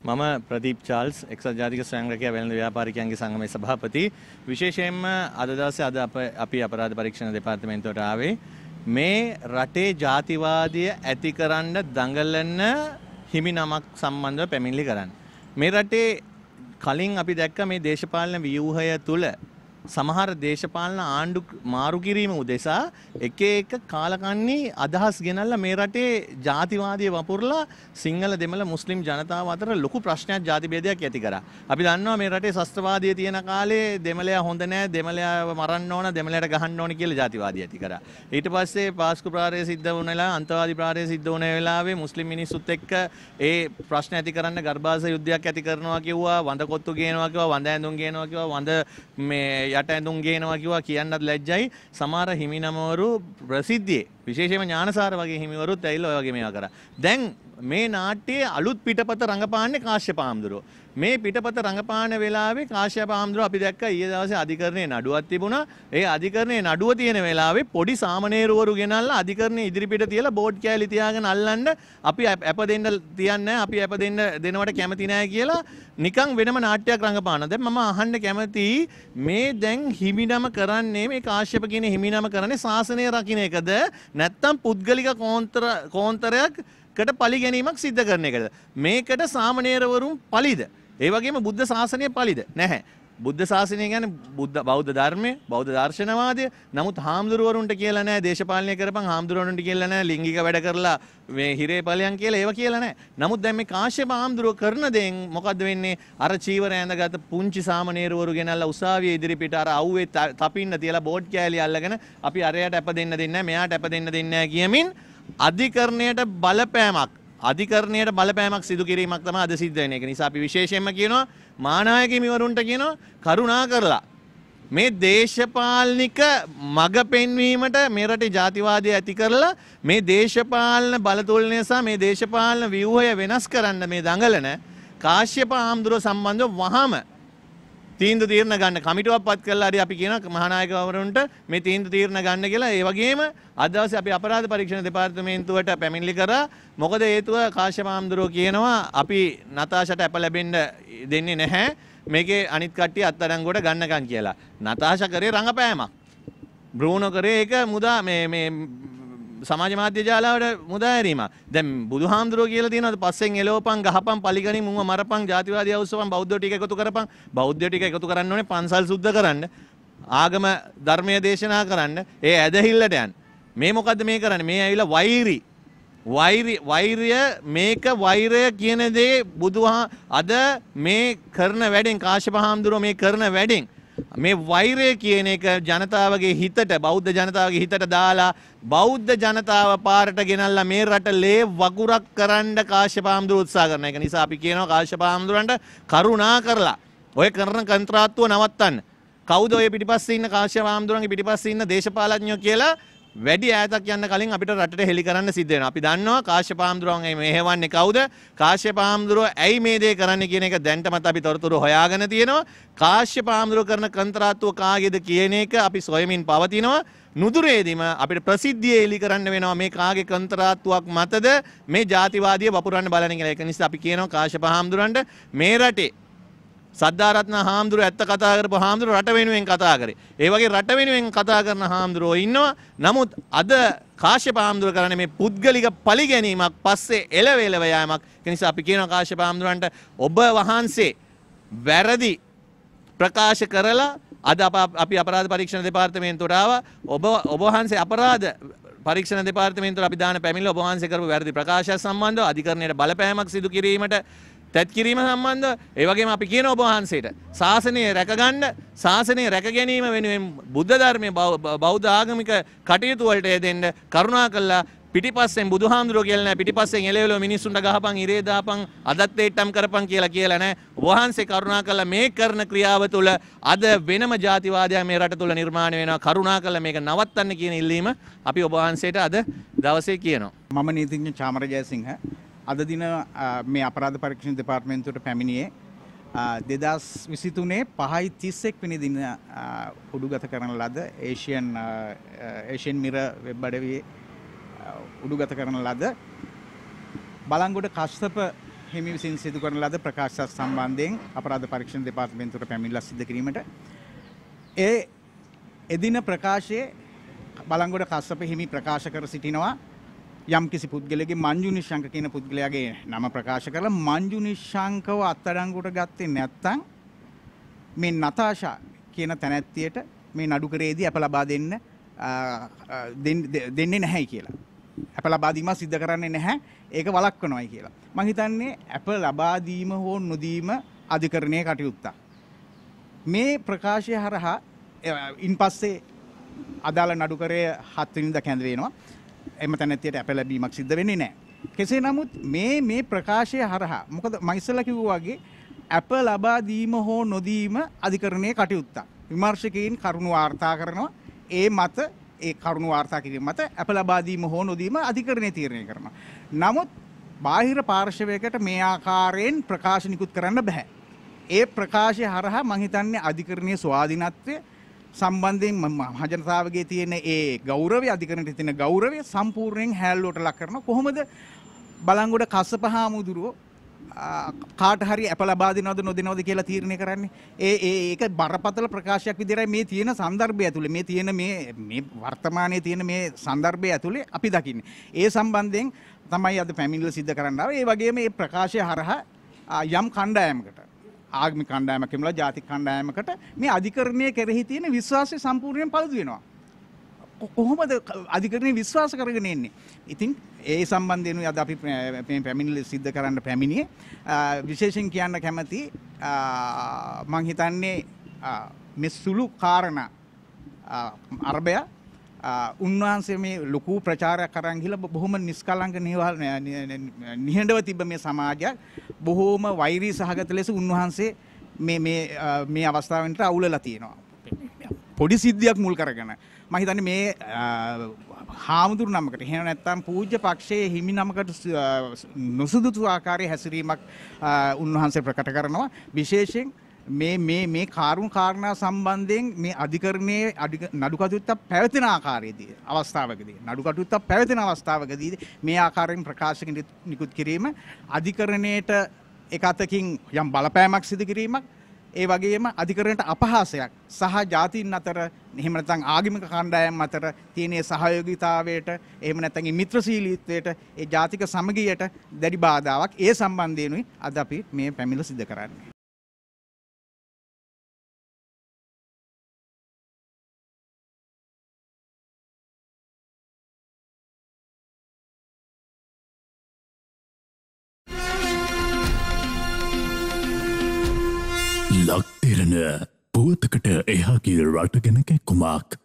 මම ප්‍රදීප් චාල්ස් එක්සත් ජාතික සංග්‍රහය වෙළඳ ව්‍යාපාරිකයන්ගේ සංගමේ සභාපති විශේෂයෙන්ම අද දවසේ අද අපි අපරාධ පරීක්ෂණ දෙපාර්තමේන්තුවට ආවේ මේ රටේ ජාතිවාදය ඇතිකරන්න දඟලන හිමිනමක් සම්බන්ධව පැමිණිලි කරන්න. මේ රටේ කලින් අපි දැක්ක මේ දේශපාලන ව්‍යූහය තුළ සමහර දේශපාලන ආණ්ඩු මාරු කිරීම උදෙසා එක එක කාලකන්නේ අදහස් ගෙනල්ලා මේ රටේ ජාතිවාදී වපුරලා සිංහල දෙමළ මුස්ලිම් ජනතාව අතර ලොකු ප්‍රශ්නයක් ජාති භේදයක් ඇති කරා. අපි දන්නවා මේ රටේ ශස්ත්‍රවාදය තියෙන කාලේ දෙමළයා හොඳ නෑ දෙමළයා මරන්න ඕන දෙමළයට ගහන්න ඕන කියලා ජාතිවාදී ඇති කරා. ඊට පස්සේ පාස්කු ප්‍රාරය සිද්ධ වුණලා අන්තවාදී ප්‍රාරය සිද්ධ වුණ වෙලාවේ මුස්ලිම් මිනිස්සුත් එක්ක ඒ ප්‍රශ්න ඇති කරන්න ගර්භාෂ යුද්ධයක් ඇති කරනවා කිව්වා වඳ කොත්තු ගේනවා කිව්වා වඳ ඇඳුම් ගේනවා කිව්වා වඳ මේ යට ඇඳුම් ගේනවා කිව්වා කියන්නත් ලැජ්ජයි. සමහර හිමිනමවරු ප්‍රසිද්ධියේ විශේෂම ඥානසාර වගේ හිමිවරුත් ඇවිල්ලා ඔය වගේ මේවා කරා. දැන් මේ නාට්‍යයේ අලුත් පිටපත රඟපාන්නේ කාශ්‍යප ආම්දුරෝ. මේ පිටපත රඟපාන වෙලාවේ කාශ්‍යප ආම්දුරෝ අපි දැක්කා ඊයේ දවසේ අධිකරණයේ නඩුවක් තිබුණා. ඒ අධිකරණයේ නඩුව තියෙන වෙලාවේ පොඩි සාමණේරවරු ගෙනල්ලා අධිකරණයේ ඉදිරිපිට තියලා බෝඩ් කෑලි තියාගෙන අල්ලන්න අපි ඇප දෙන්න තියන්නේ අපි ඇප දෙන්න දෙනවට කැමති නැහැ කියලා නිකන් වෙනම නාට්‍යයක් රඟපාන. දැන් මම අහන්න කැමතියි මේ දැන් හිමිනම කරන්නේ මේ කාශ්‍යප කියන හිමිනම කරන්නේ ශාසනය රකින්න එකද නැත්තම් පුද්ගලික කෝන්තර කෝන්තරයක් කට පලි ගැනීමක් සිද්ධ කරන එකද මේකට සාමණේරවරුන් පලිද ඒ වගේම බුද්ධ ශාසනය පලිද නැහැ බුද්ධ ශාසනය ගැන බුද්ධ බෞද්ධ ධර්මය බෞද්ධ දර්ශනවාදය නමුත් හාමුදුරුවරුන්ට කියලා නෑ දේශපාලනය කරපන් හාමුදුරුවරුන්ට කියලා නෑ ලිංගික වැඩ කරලා මේ හිරේ ඵලයන් කියලා ඒව කියලා නෑ. නමුත් දැන් මේ කාශ්‍යප හාමුදුරුව කරන දෙයින් මොකද්ද වෙන්නේ? අර චීවර ඇඳගත් පුංචි සාමණේරවරු ගෙනල්ලා උසාවියේ ඉදිරිපිට අර අවුවේ තපින්න තියලා බෝඩ් කෑලි අල්ලගෙන අපි අරයට ඇප දෙන්න දෙන්නේ නෑ මෙයාට ඇප දෙන්න දෙන්නේ නෑ කියමින් අධිකරණයට බලපෑමක් අධිකරණයට බලපෑමක් සිදු කිරීමක් තමයි අද සිද්ධ වෙන එක. නිසා අපි විශේෂයෙන්ම කියනවා මානායකමිවරුන්ට කියනවා කරුණා කරලා මේ දේශපාලනික මඟ පෙන්වීමට මෙරට ජාතිවාදය ඇති කරලා මේ දේශපාලන බලතොල්න නිසා මේ දේශපාලන ව්‍යුහය වෙනස් කරන්න මේ දඟලන කාශ්‍යප ආම්දුර සම්බන්ධව වහම තීන්ද තීරණ ගන්න කමිටුවක් පත් කරලා හරි අපි කියන මහානායකවරුන්ට මේ තීන්ද තීරණ ගන්න කියලා ඒ වගේම අද දවසේ අපි අපරාධ පරීක්ෂණ දෙපාර්තමේන්තුවට පැමිණිලි කරා මොකද හේතුව කාශ්‍යප හාමුදුරුවෝ කියනවා අපි නතාෂට ඇප ලැබෙන්න දෙන්නේ නැහැ මේකේ අනිත් කට්ටිය අත්අඩංගුවට ගන්නකන් කියලා නතාෂා කරේ රංගපෑමක් බ්‍රූනෝ කරේ ඒක මුදා මේ මේ සමාජ මාධ්‍ය ජාලාවට මුදා හැරීම. දැන් බුදුහාමුදුරුවෝ කියලා තියෙනවාද පස්සෙන් එලෝපන් ගහපන් පලිගණි මුව මරපන් ජාතිවාදී අවශ්‍යපන් බෞද්ධ ටික එකතු කරපන් බෞද්ධ ටික එකතු කරන්න ඕනේ පන්සල් සුද්ධ කරන්න. ආගම ධර්මය දේශනා කරන්න. ඒ ඇදහිල්ලට යන්න. මේ මොකද්ද මේ කරන්නේ? මේ ඇවිල්ලා වෛරි වෛරය මේක වෛරය කියන දේ බුදුහා අද මේ කරන වැඩෙන් කාශ්‍යප හාමුදුරුවෝ මේ කරන වැඩෙන් මේ වෛරය කියන එක ජනතාවගේ හිතට බෞද්ධ ජනතාවගේ හිතට දාලා බෞද්ධ ජනතාව පාරට ගෙනල්ලා මේ රට ලේ වගුරක් කරන්න කාශ්‍යපාම්දුර උත්සාහ කරන එක නිසා අපි කියනවා කාශ්‍යපාම්දුරන්ට කරුණා කරලා ඔය කරන කන්ත්‍රාත්තුව නවත්තන්න. කවුද ඔය පිටිපස්සේ ඉන්න කාශ්‍යපාම්දුරන්ගේ පිටිපස්සේ ඉන්න දේශපාලඥයෝ කියලා වැඩි ඈතක් යන්න කලින් අපිට රටට හෙළි කරන්න සිද්ධ වෙනවා. අපි දන්නවා කාශ්‍යප හාමුදුරුවන් මේ හේවන්නේ කවුද? කාශ්‍යප හාමුදුරුව ඇයි මේ දේ කරන්නේ කියන එක දැන්ටමත් අපි තොරතුරු හොයාගෙන තියෙනවා. කාශ්‍යප හාමුදුරුව කරන කන්තරාත්තුව කාගේද කියන එක අපි සොයමින් පවතිනවා. නුදුරේදීම අපිට ප්‍රසිද්ධිය එලි කරන්න වෙනවා මේ කාගේ කන්තරාත්තුවක් මතද මේ ජාතිවාදීය වපුරන්න බලන කියලා. ඒක නිසා අපි කියනවා කාශ්‍යප හාමුදුරන්ට මේ රටේ සද්ධාරත්න හාමුදුරුව ඇත්ත කතා කරපු හාමුදුරුව රට වෙනුවෙන් කතා කරේ. ඒ වගේ රට වෙනුවෙන් කතා කරන හාමුදුරුවෝ ඉන්නවා. නමුත් අද කාශ්‍යප හාමුදුරුව කරන්නේ මේ පුද්ගලික පරිගැනීමක් පස්සේ එළවෙලව යෑමක්. ඒ නිසා අපි කියනවා කාශ්‍යප හාමුදුරන්ට ඔබ වහන්සේ වැරදි ප්‍රකාශ කරලා අද අපි අපරාධ පරීක්ෂණ දෙපාර්තමේන්තුවට ආවා. ඔබ ඔබ වහන්සේ අපරාධ පරීක්ෂණ දෙපාර්තමේන්තුවට අපි දාන පැමිණිල්ල ඔබ වහන්සේ කරපු වැරදි ප්‍රකාශය සම්බන්ධව අධිකරණයට බලපෑමක් සිදු කිරීමට තැත් කිරීම සම්බන්ධ ඒවගේ අපි කියන ඔබහන්සේට ශාසනය රැකගන්න ශාසනය රැකගැනීම වෙනුවෙන් බුද්ධ ධර්මය බෞද්ධ ආගමික කටයුතු වලට යෙදෙන්න කරුණා කළා පිටිපස්සෙන් බුදුහාමුදුරුවෝ කියලා නෑ පිටිපස්සෙන් එළවලු මිනිස්සුන්ට ගහපන් ඉරේ දාපන් අදත් ඒට්ටම් කරපන් කියලා කියලා නෑ වහන්සේ කරුණා කළා මේ කරන ක්‍රියාව තුළ අද වෙනම ජාතිවාදයක් මේ රට තුළ නිර්මාණය වෙනවා කරුණා කළා මේක නවත්තන්න කියන ඉල්ලීම අපි ඔබ වහන්සේට අද දවසේ කියනවා මම නීතිඥ චාමර ජයසිංහ අද දින මේ අපරාධ පරීක්ෂණ දෙපාර්තමේන්තුවට පැමිණියේ දෙදස් විසිතුනේ පහයි තිස්සෙක් පිනි දින උඩුගත කරන ලද ඒෂයන් ඒෂයන් මිර වෙබ් අඩවේ උඩුගත කරන ලද බලංගොඩ කශ්තප හිමි විසින් සිදු කරන ලද ප්‍රකාශ සම්බන්ධයෙන් අපරාධ පරීක්ෂණ දෙපාර්තමේන්තුවට පැමිණිලා සිද්ධ කිරීමට ඒ එදින ප්‍රකාශයේ බලංගොඩ කස්සප හිමි ප්‍රකාශ කර සිටිනවා යම් කිසි පුද්ගලගේ මංජු නිශ්ශංක කියන පුද්ගලයාගේ නම ප්‍රකාශ කරලා මංජු නිශ්ශංකව අත්අඩංගුවට ගත්තේ නැත්නම් මේ නතාෂා කියන තැනැත්තියට මේ නඩු කරේදී අප ලබා දෙන්න දෙන්නේ නැහැ කියලා. අප ලබා දීම සිද්ධ කරන්නේ නැහැ. ඒක වළක්වනවායි කියලා. මම හිතන්නේ අප ලබා දීම හෝ නොදීම අධිකරණයේ කටයුත්තක්. මේ ප්‍රකාශය හරහා ඉන්පස්සේ අදාළ නඩුකරය හත්වෙනිදා කැඳ වෙනවා. එම තැනැත්තියට අප ලැබීමක් සිද්ධ වෙන්නේ නෑ. කෙසේ නමුත් මේ මේ ප්‍රකාශය හරහා මොකද මයිසල කිව්වාගේ ඇප ලබා දීම හෝ නොදීම අධිකරණය කටයුත්තක්. විමර්ශකයින් කරුණු වාර්තා කරනවා ඒ මත ඒ කරුණු වාර්තා කිරීම මත ඇප ලබා දීම හෝ නොදීම අධිකරණය තීරණය කරනවා. නමුත් බාහිර පාර්ශවයකට මේ ආකාරයෙන් ප්‍රකාශ නිකුත් කරන්න බෑ. ඒ ප්‍රකාශය හරහා මං හිතන්නේ අධිකරණයේ ස්වාධීනත්වය සම්බන්ධයෙන් මහජනතාවගේ තියෙන ඒ ගෞරවය අධිකරණයට තියෙන ගෞරවය සම්පූර්ණයෙන් හැල්ලුවට ලක් කරනවා කොහොමද බලංගොඩ කස්සප හාමුදුරුවෝ කාට හරි අප ලබා දෙනවද නොදෙනවද කියලා තීරණය කරන්නේ ඒ ඒ ඒක බරපතල ප්‍රකාශයක් විදිහටයි මේ තියෙන સંદર્ભය ඇතුලේ මේ තියෙන මේ මේ වර්තමානයේ තියෙන මේ સંદર્ભය ඇතුලේ අපි දකින්නේ ඒ සම්බන්ධයෙන් තමයි අද පැමිණිල්ල සිද්ධ කරන්න ආවේ ඒ වගේම මේ ප්‍රකාශය හරහා යම් කණ්ඩායමකට ආගමි කණ්ඩායමක් කියලා ජාතික කණ්ඩායමකට මේ අධිකරණය කෙරෙහි තියෙන විශ්වාසය සම්පූර්ණයෙන් පළුදු වෙනවා. කොහොමද අධිකරණය විශ්වාස කරගෙන එන්නේ. ඉතින් ඒ සම්බන්ධයෙන් අද අපි මේ පැමිණිලි සිද්ධ කරන්න පැමිණියේ විශේෂයෙන් කියන්න කැමති මං හිතන්නේ මේ සුළු කාරණා අරබයා උන්වහන්සේ මේ ලොකු ප්‍රචාරයක් අරන් ගිහලා බොහොම නිස්කලංක නිහවල් නිහඬව තිබ්බ මේ සමාජයක් බොහොම වෛරී සහගත ලෙස උන්වහන්සේ මේ මේ මේ අවස්ථාවෙන්ට අවුලලා තියෙනවා. පොඩි සිද්ධියක් මුල් කරගෙන මම හිතන්නේ මේ හාමුදුරු නමකට එහෙම නැත්නම් පූජ්‍ය පක්ෂයේ හිමි නමකට නුසුදුසු ආකාරයේ හැසිරීමක් උන්වහන්සේ ප්‍රකට කරනවා විශේෂයෙන් මේ මේ මේ කාරුණ කාරණා සම්බන්ධයෙන් මේ අධිකරණයේ නඩුකටයුත්තක් පැවැතෙන ආකාරයේදී අවස්ථාවකදී නඩුකටයුත්තක් පැවැතෙන අවස්ථාවකදී මේ ආකාරයෙන් ප්‍රකාශක නිකුත් කිරීම අධිකරණයට එක අතකින් යම් බලපෑමක් සිදු කිරීමක් ඒ වගේම අධිකරණයට අපහාසයක් සහ ජාතීන් අතර එහෙම නැත්නම් ආගමික කණ්ඩායම් අතර තියෙන සහයෝගීතාවයට එහෙම නැත්නම් මිත්‍රශීලීත්වයට ඒ ජාතික සමගියට දැඩි බාධාවක් ඒ සම්බන්ධයෙන්ුයි අද අපි මේ පැමිණ සිදු කරන්නේ ලක්තිරණ පුවතකට එහාගේ රට ගැන කැක්කුමක්